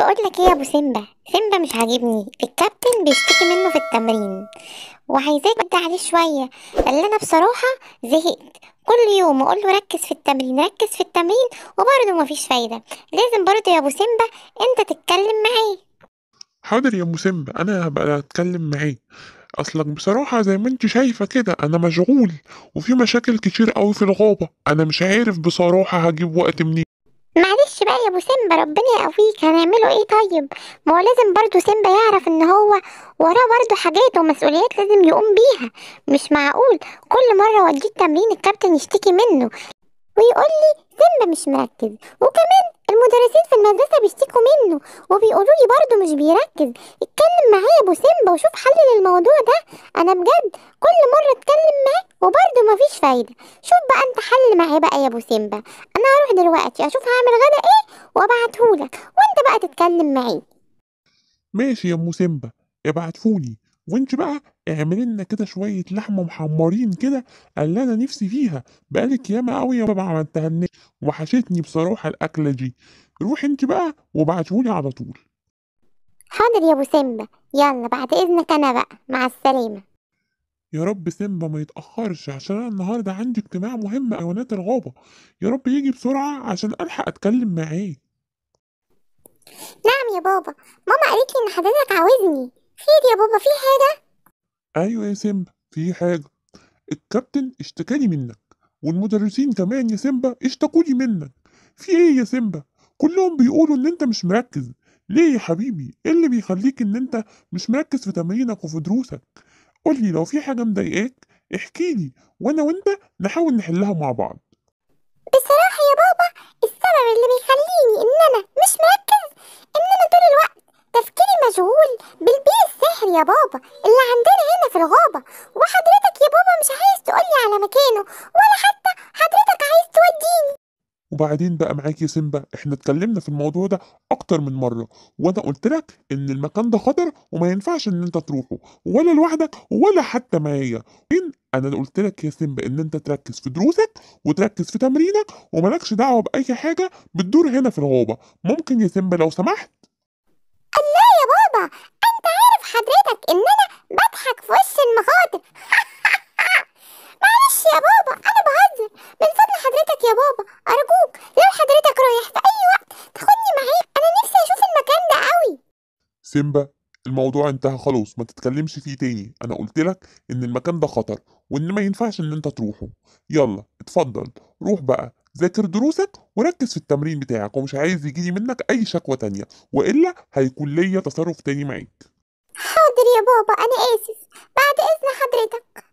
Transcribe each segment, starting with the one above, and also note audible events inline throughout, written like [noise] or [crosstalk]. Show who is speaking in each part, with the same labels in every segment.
Speaker 1: بقول لك ايه يا ابو سيمبا سيمبا مش عاجبني الكابتن بيشتكي منه في التمرين وعايزاك يرد عليه شويه قال انا بصراحه زهقت كل يوم اقول له ركز في التمرين ركز في التمرين وبرضه مفيش فايده لازم برضه يا ابو سيمبا انت تتكلم معاه
Speaker 2: حاضر يا ابو سيمبا انا هبقى اتكلم معاه اصلك بصراحه زي ما انت شايفه كده انا مشغول وفي مشاكل كتير قوي في الغابه انا مش عارف بصراحه هجيب وقت منين
Speaker 1: معلش بقى يا ابو سيمبا ربنا يقويك هنعمله ايه طيب ما هو لازم برضه سيمبا يعرف ان هو وراه برضه حاجات ومسؤوليات لازم يقوم بيها مش معقول كل مره وديه التمرين الكابتن يشتكي منه ويقول لي سيمبا مش مركز وكمان المدرسين في المدرسة بيشتكوا منه وبيقولوا لي برضه مش بيركز اتكلم معايا يا ابو سيمبا وشوف حل للموضوع ده انا بجد كل مرة اتكلم معاه وبرضه مفيش فايدة شوف بقى انت حل معايا بقى يا ابو سيمبا انا هروح دلوقتي اشوف هعمل غدا ايه وابعتهولك وانت بقى تتكلم معي
Speaker 2: ماشي يا ام سيمبا ابعتهولي وانت بقى اعملي لنا كده شويه لحمه محمرين كده قال انا نفسي فيها بقالك ياما قوي يا بابا ما عملتهالناش وحشتني بصراحه الاكله دي روحي انت بقى وبعتهولي على طول
Speaker 1: حاضر يا ابو سيمبا يلا بعد اذنك انا بقى مع السلامه
Speaker 2: يا رب سيمبا ما يتأخرش عشان أنا النهاردة عندي اجتماع مهم اوانات الغابة يا رب يجي بسرعة عشان ألحق أتكلم معاه
Speaker 1: نعم يا بابا ماما قالت لي إن حضرتك عاوزني خير يا بابا في حاجة
Speaker 2: أيوة يا سيمبا في حاجة الكابتن اشتكاني منك والمدرسين كمان يا سيمبا اشتكوني منك في ايه يا سيمبا كلهم بيقولوا ان انت مش مركز ليه يا حبيبي ايه اللي بيخليك ان انت مش مركز في تمرينك وفي دروسك قولي لو في حاجة مضايقاك احكيلي وانا وانت نحاول نحلها مع بعض
Speaker 1: بصراحة يا بابا السبب اللي بيخليني ان انا مش مركز ان انا طول الوقت تفكيري مشغول بالبيت يا بابا اللي عندنا هنا في الغابة وحضرتك يا بابا مش عايز تقولي على مكانه ولا حتى حضرتك عايز توديني
Speaker 2: وبعدين بقى معاك يا سيمبا احنا اتكلمنا في الموضوع ده اكتر من مره وانا قلت لك ان المكان ده خطر وما ينفعش ان انت تروحه ولا لوحدك ولا حتى معايا انا قلت لك يا سيمبا ان انت تركز في دروسك وتركز في تمرينك وملكش دعوه باي حاجه بتدور هنا في الغابه ممكن يا سيمبا لو سمحت
Speaker 1: الله يا بابا حضرتك ان انا بضحك في وش المخاطر [laughs] معلش يا بابا انا بهزر من فضل حضرتك يا بابا ارجوك لو حضرتك رايح في اي وقت تاخدني معاك انا نفسي اشوف المكان ده قوي
Speaker 2: سيمبا الموضوع انتهى خلاص ما تتكلمش فيه تاني انا قلت لك ان المكان ده خطر وان ما ينفعش ان انت تروحه يلا اتفضل روح بقى ذاكر دروسك وركز في التمرين بتاعك ومش عايز يجيلي منك اي شكوى تانية والا هيكون ليا تصرف تاني معاك
Speaker 1: حاضر يا بابا أنا آسف بعد
Speaker 3: إذن حضرتك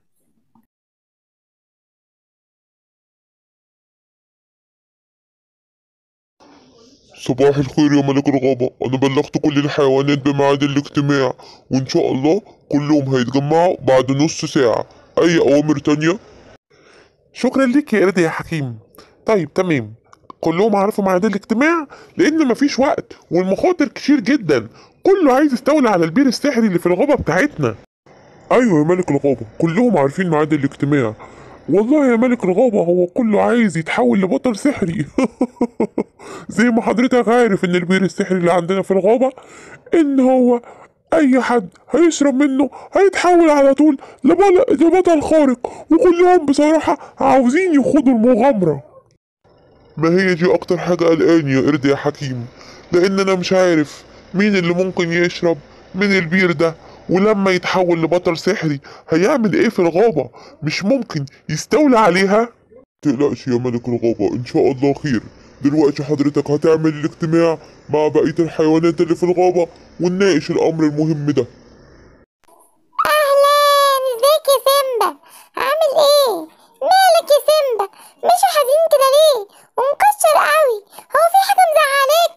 Speaker 3: صباح الخير يا ملك الغابة
Speaker 2: أنا بلغت كل الحيوانات بميعاد الاجتماع وإن شاء الله كلهم هيتجمعوا بعد نص ساعة أي أوامر تانية؟ شكرا ليك يا قرد يا حكيم طيب تمام كلهم عرفوا ميعاد الاجتماع لأن مفيش وقت والمخاطر كتير جدا كله عايز يستولى على البير السحري اللي في الغابة بتاعتنا أيوة يا ملك الغابة كلهم عارفين ميعاد الاجتماع والله يا ملك الغابة هو كله عايز يتحول لبطل سحري [laughs] زي ما حضرتك عارف إن البير السحري اللي عندنا في الغابة إن هو أي حد هيشرب منه هيتحول على طول لبطل خارق وكلهم بصراحة عاوزين يخوضوا المغامرة ما هي دي أكتر حاجة قلقاني يا قرد يا حكيم لأن أنا مش عارف مين اللي ممكن يشرب من البير ده ولما يتحول لبطل سحري هيعمل ايه في الغابة مش ممكن يستولى عليها تقلقش يا ملك الغابة ان شاء الله خير دلوقتي حضرتك هتعمل الاجتماع مع بقية الحيوانات اللي في الغابة ونناقش الامر المهم ده
Speaker 1: اهلا ازيك يا سيمبا عامل ايه مالك يا سيمبا مش حزين كده ليه ومكسر قوي هو في حاجة مزعلاك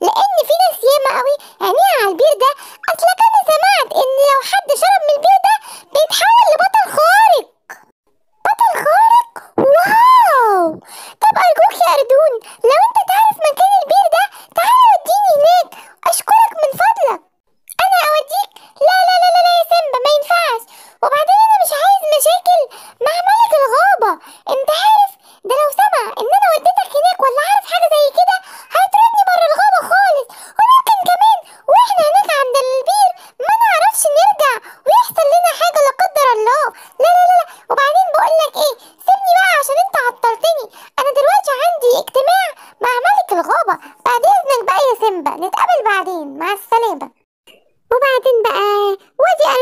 Speaker 1: لان في ناس ياما قوي عينيها على البير ده اصل انا سمعت ان لو حد شرب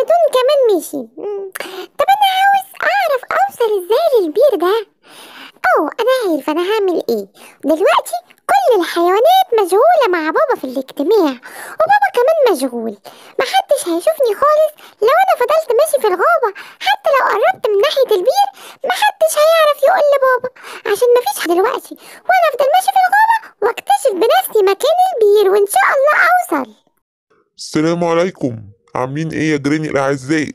Speaker 1: الخرطوم كمان مشي طب انا عاوز اعرف اوصل ازاي للبير ده او انا عارف انا هعمل ايه دلوقتي كل الحيوانات مشغولة مع بابا في الاجتماع وبابا كمان مشغول محدش هيشوفني خالص لو انا فضلت ماشي في الغابة حتى لو قربت من ناحية البير محدش هيعرف يقول لبابا عشان مفيش دلوقتي وانا افضل ماشي في الغابة واكتشف بنفسي مكان البير وان شاء الله اوصل
Speaker 2: السلام عليكم عاملين ايه يا جريني الاعزاء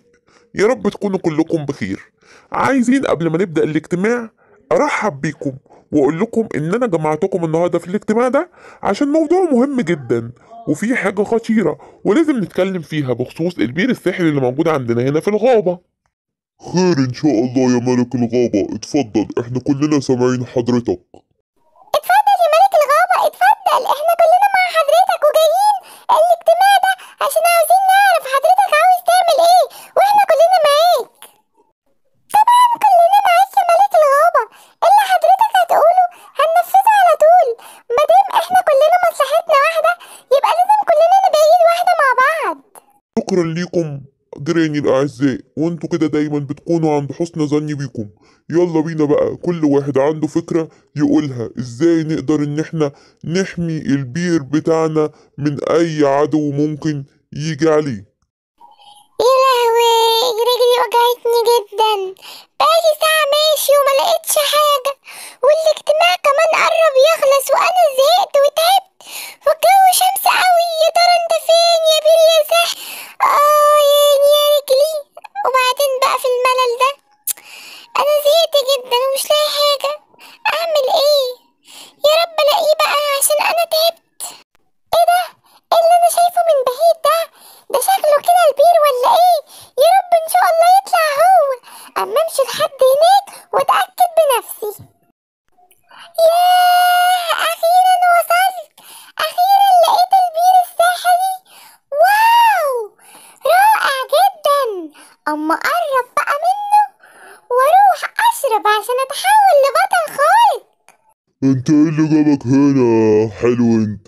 Speaker 2: يا رب تكونوا كلكم بخير عايزين قبل ما نبدا الاجتماع ارحب بيكم واقول لكم ان انا جمعتكم النهارده في الاجتماع ده عشان موضوع مهم جدا وفي حاجه خطيره ولازم نتكلم فيها بخصوص البير السحري اللي موجود عندنا هنا في الغابه خير ان شاء الله يا ملك الغابه اتفضل احنا كلنا سامعين حضرتك شكرا ليكم جيراني الأعزاء وانتوا كده دايما بتكونوا عند حسن ظني بيكم يلا بينا بقى كل واحد عنده فكرة يقولها ازاي نقدر ان احنا نحمي البير بتاعنا من اي عدو ممكن يجي عليه
Speaker 1: يا لهوي رجلي وجعتني جدا بقالي ساعة ماشي وما لقيتش حاجة والاجتماع كمان قرب لحد هناك واتأكد بنفسي ياه أخيرا وصلت أخيرا لقيت البير الساحلي واو رائع جدا أما أقرب بقى منه وأروح أشرب عشان أتحول لبطل خارق
Speaker 2: انت ايه اللي جابك هنا حلو انت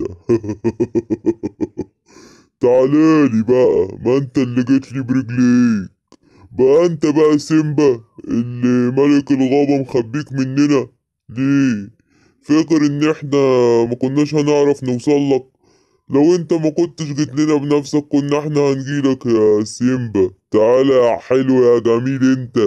Speaker 2: [laughs] تعالالي بقى ما انت اللي جيتلي برجليك بقى انت بقى سيمبا اللي ملك الغابة مخبيك مننا ليه فاكر ان احنا ما كناش هنعرف نوصل لك لو انت ما كنتش جيت لنا بنفسك كنا احنا هنجيلك يا سيمبا تعالى يا حلو يا جميل انت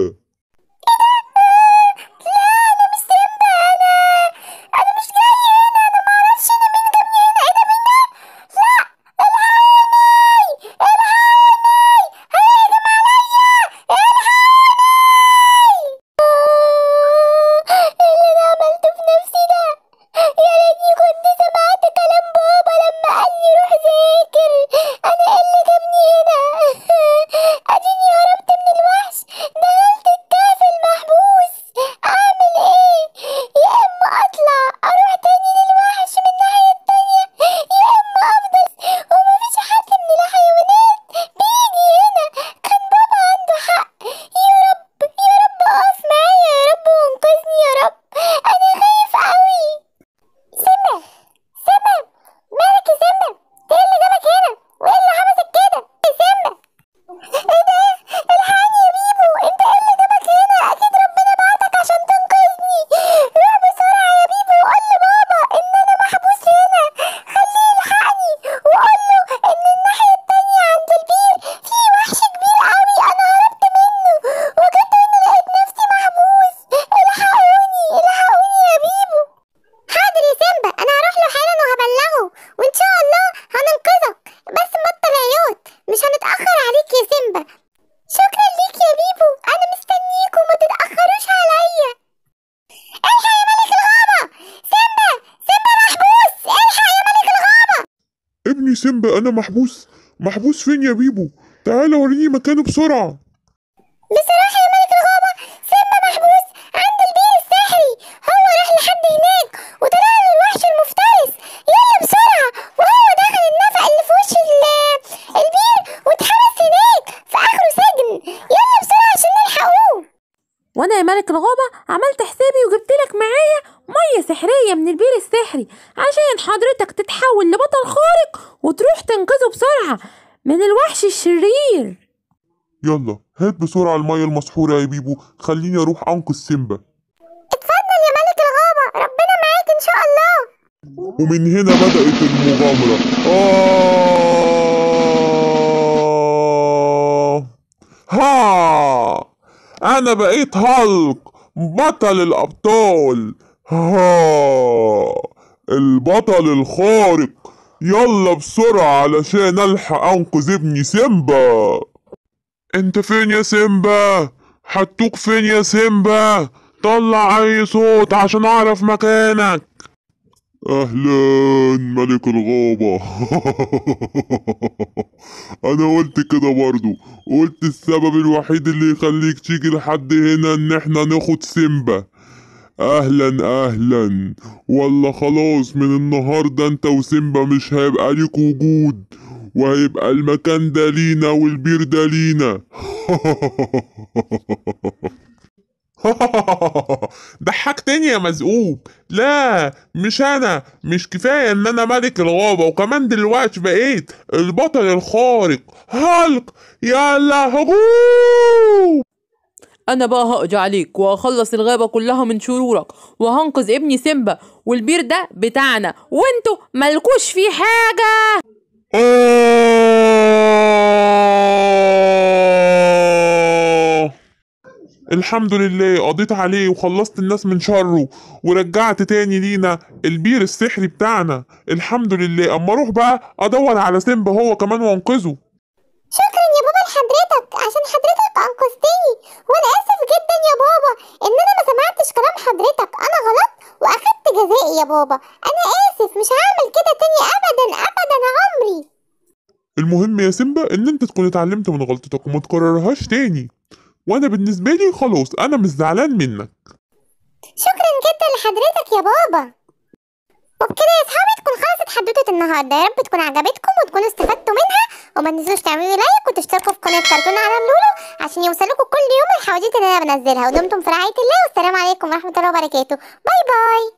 Speaker 2: جنب انا محبوس محبوس فين يا بيبو تعال وريني مكانه بسرعه بصراحه يا ملك الغابه
Speaker 3: سيمبا محبوس عند البير الساحري هو راح لحد هناك وطلع له الوحش المفترس يلا بسرعه
Speaker 1: وهو دخل النفق اللي في وش البير واتحبس هناك في اخره سجن يلا بسرعه عشان نلحقوه وانا يا ملك الغابه عملت حساب
Speaker 2: من البير السحري عشان حضرتك تتحول لبطل خارق وتروح تنقذه بسرعة من الوحش الشرير يلا هات بسرعة المية المسحورة يا بيبو خليني أروح أنقذ سيمبا اتفضل يا ملك الغابة ربنا معاك إن شاء الله ومن هنا بدأت المغامرة آه ها أنا بقيت هالك بطل الأبطال ها البطل الخارق يلا بسرعة علشان ألحق أنقذ ابني سيمبا انت فين يا سيمبا حتوك فين يا سيمبا طلع اي صوت عشان اعرف مكانك اهلا ملك الغابة [laughs] انا قلت كده برضو قلت السبب الوحيد اللي يخليك تيجي لحد هنا ان احنا ناخد سيمبا اهلا اهلا والله خلاص من النهارده انت وسيمبا مش هيبقى ليك وجود وهيبقى المكان ده لينا والبير ده لينا [laughs] ضحكتني يا مزقوب لا مش انا مش كفايه ان انا ملك الغابه وكمان دلوقتي بقيت البطل الخارق هالك يلا هجوم انا بقى هقضي عليك وهخلص الغابه كلها من شرورك وهنقذ ابني سيمبا والبير ده بتاعنا وانتوا مالكوش فيه
Speaker 3: حاجه
Speaker 2: الحمد لله قضيت عليه وخلصت الناس من شره ورجعت تاني لينا البير السحري بتاعنا الحمد لله اما اروح بقى ادور على سيمبا هو كمان وانقذه
Speaker 1: شكرا عشان حضرتك انقذتني وانا اسف جدا يا بابا ان انا ما سمعتش كلام حضرتك انا غلط واخدت جزائي يا بابا انا اسف مش هعمل كده تاني ابدا ابدا عمري
Speaker 2: المهم يا سيمبا ان انت تكون اتعلمت من غلطتك وما تكررهاش تاني وانا بالنسبه لي خلاص انا مش زعلان منك
Speaker 1: شكرا جدا لحضرتك يا بابا كده يا صحابي تكون خلصت حدوته النهارده يا رب تكون عجبتكم وتكونوا استفدتوا منها وما تنسوش تعملوا لايك وتشتركوا في قناه كرتون على لولو عشان يوصلكم كل يوم الحواديت اللي انا بنزلها ودمتم في رعايه الله والسلام عليكم ورحمه الله وبركاته باي باي